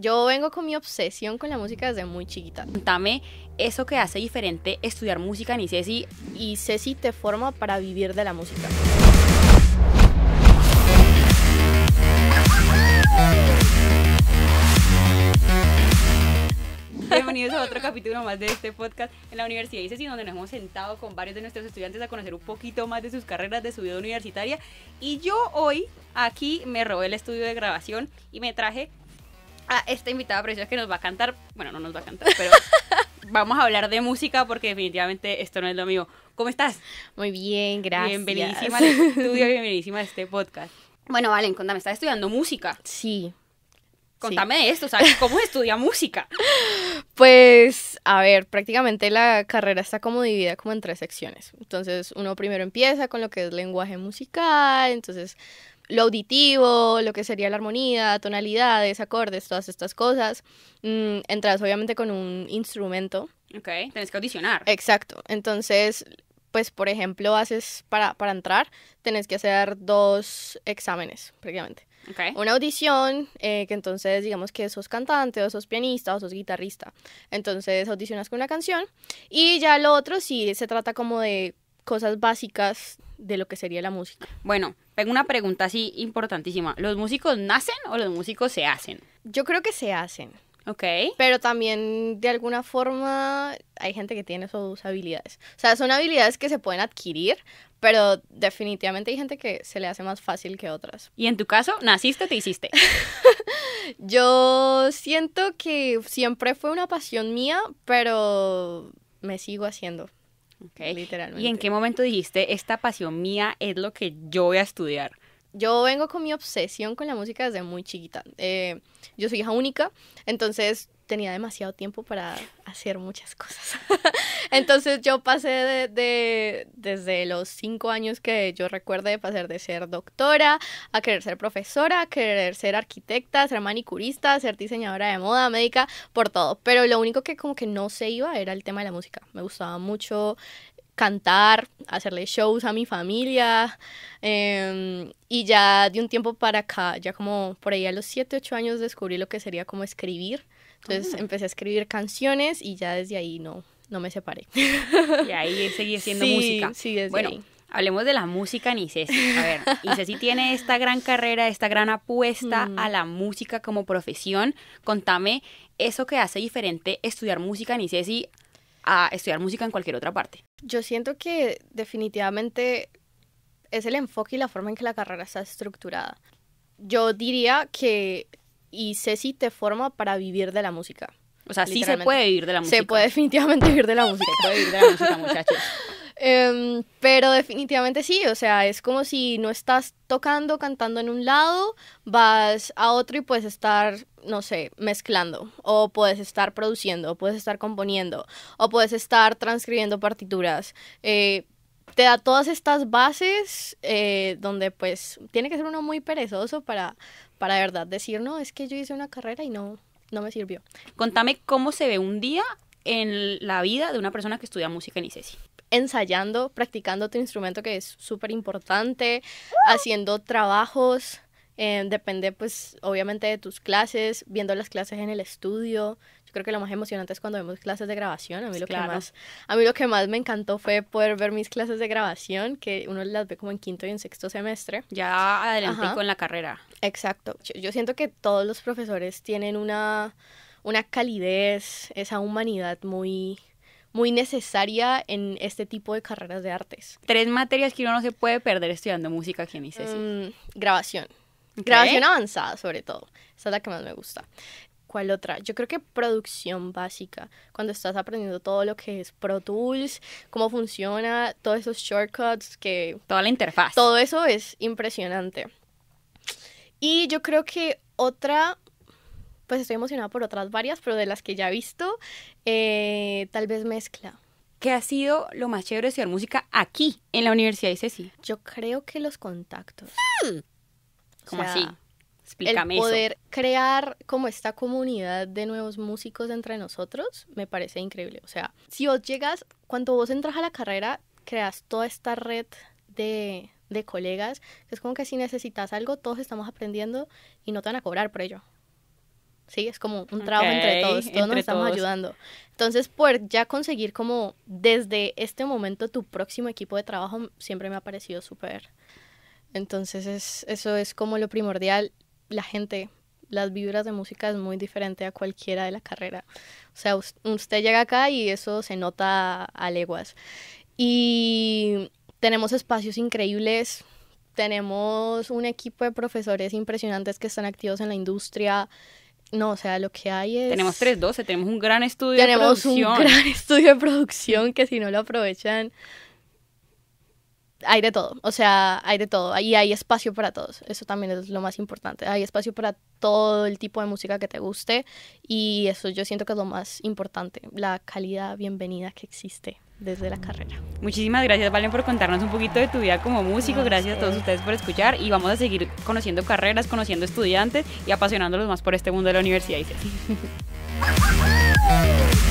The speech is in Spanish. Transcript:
Yo vengo con mi obsesión con la música desde muy chiquita. Contame eso que hace diferente estudiar música en ICESI. Y ICESI te forma para vivir de la música. Bienvenidos a otro capítulo más de este podcast en la Universidad de ICESI, donde nos hemos sentado con varios de nuestros estudiantes a conocer un poquito más de sus carreras, de su vida universitaria. Y yo hoy aquí me robé el estudio de grabación y me traje a esta invitada preciosa que nos va a cantar. Bueno, no nos va a cantar, pero vamos a hablar de música porque definitivamente esto no es lo mío. ¿Cómo estás? Muy bien, gracias. Bienvenidísima al estudio, bienvenidísima a este podcast. Bueno, Valen, contame, estás estudiando música. Sí. Contame de esto, ¿sabes? ¿Cómo estudia música? Pues, a ver, prácticamente la carrera está como dividida como en tres secciones. Entonces, uno primero empieza con lo que es lenguaje musical, entonces lo auditivo, lo que sería la armonía, tonalidades, acordes, todas estas cosas. Mm, entras obviamente con un instrumento. Ok, tenés que audicionar. Exacto. Entonces, pues por ejemplo, haces para, entrar, tenés que hacer dos exámenes previamente Una audición, eh, que entonces digamos que sos cantante o sos pianista o sos guitarrista. Entonces audicionas con una canción y ya lo otro si se trata como de cosas básicas de lo que sería la música. Bueno, tengo una pregunta así importantísima. ¿Los músicos nacen o los músicos se hacen? Yo creo que se hacen. Ok. Pero también de alguna forma hay gente que tiene sus habilidades. O sea, son habilidades que se pueden adquirir, pero definitivamente hay gente que se le hace más fácil que otras. ¿Y en tu caso, naciste o te hiciste? Yo siento que siempre fue una pasión mía, pero me sigo haciendo. Literalmente. ¿Y en qué momento dijiste, esta pasión mía es lo que yo voy a estudiar? Yo vengo con mi obsesión con la música desde muy chiquita. Eh, yo soy hija única, entonces tenía demasiado tiempo para hacer muchas cosas. Entonces yo pasé de, desde los cinco años que yo recuerde pasar de ser doctora a querer ser profesora, a querer ser arquitecta, ser manicurista, ser diseñadora de moda, médica, por todo. Pero lo único que como que no se iba era el tema de la música. Me gustaba mucho cantar, hacerle shows a mi familia. Em, y ya de un tiempo para acá, ya como por ahí a los 7, 8 años descubrí lo que sería como escribir. Entonces ah. empecé a escribir canciones y ya desde ahí no, no me separé. Y ahí seguí haciendo música. bueno, Hablemos de la música ni A ver, Ceci tiene esta gran carrera, esta gran apuesta mm. a la música como profesión. Contame eso que hace diferente estudiar música ni a estudiar música en cualquier otra parte? Yo siento que definitivamente es el enfoque y la forma en que la carrera está estructurada. Yo diría que y Ceci te forma para vivir de la música. O sea, sí se puede vivir de la música. Se puede definitivamente vivir de la música. Se puede de la música, muchachos. Em, pero definitivamente sí, o sea, es como si no estás tocando, cantando en un lado, vas a otro y puedes estar, no sé, mezclando, o puedes estar produciendo, o puedes estar componiendo, o puedes estar transcribiendo partituras. Eh, te da todas estas bases eh, donde pues tiene que ser uno muy perezoso para, para de verdad decir, no, es que yo hice una carrera y no, no me sirvió. Contame cómo se ve un día en la vida de una persona que estudia música en ICESI ensayando, practicando tu instrumento, que es súper importante, haciendo trabajos, em, depende pues obviamente de tus clases, viendo las clases en el estudio. Yo creo que lo más emocionante es cuando vemos clases de grabación. A mí, lo que más, a mí lo que más me encantó fue poder ver mis clases de grabación, que uno las ve como en quinto y en sexto semestre. Ya adelanté con la carrera. Exacto. Yo, siento que todos los profesores tienen una, una calidez, esa humanidad muy, muy necesaria en este tipo de carreras de artes. Tres materias que uno no se puede perder estudiando música aquí en ICESI. Mm, grabación. Grabación avanzada, sobre todo. Esa es la que más me gusta. ¿Cuál otra? Yo creo que producción básica, cuando estás aprendiendo todo lo que es Pro Tools, cómo funciona, todos esos shortcuts que... Toda la interfaz. Todo eso es impresionante. Y yo creo que otra pues estoy emocionada por otras varias, pero de las que ya he visto, eh, tal vez mezcla. ¿Qué ha sido lo más chévere de estudiar música aquí, en la Universidad de Ceci? Yo creo que los contactos. Hmm. ¿Cómo así? Explícame el poder crear como esta comunidad de nuevos músicos entre nosotros me parece increíble. O sea, si vos llegas, cuando vos entras a la carrera, creas toda esta red de, de colegas. Es como que si necesitas algo, todos estamos aprendiendo y no te van a cobrar por ello. ¿sí? Es como un trabajo entre todos, todos nos estamos ayudando. Entonces, por ya conseguir como desde este momento tu próximo equipo de trabajo siempre me ha parecido súper. Entonces, es, eso es como lo primordial. La gente, las vibras de música es muy diferente a cualquiera de la carrera. O sea, usted llega acá y eso se nota a leguas. Y tenemos espacios increíbles, tenemos un equipo de profesores impresionantes que están activos en la industria, no, o sea, lo que hay es... Tenemos 312, tenemos un gran estudio de producción. Tenemos un gran estudio de producción que si no lo aprovechan, hay de todo, o sea, hay de todo, ahí hay espacio para todos, eso también es lo más importante, hay espacio para todo el tipo de música que te guste y eso yo siento que es lo más importante, la calidad bienvenida que existe desde la carrera. Muchísimas gracias, Valen, por contarnos un poquito de tu vida como músico. Gracias a todos ustedes por escuchar y vamos a seguir conociendo carreras, conociendo estudiantes y apasionándolos más por este mundo de la universidad.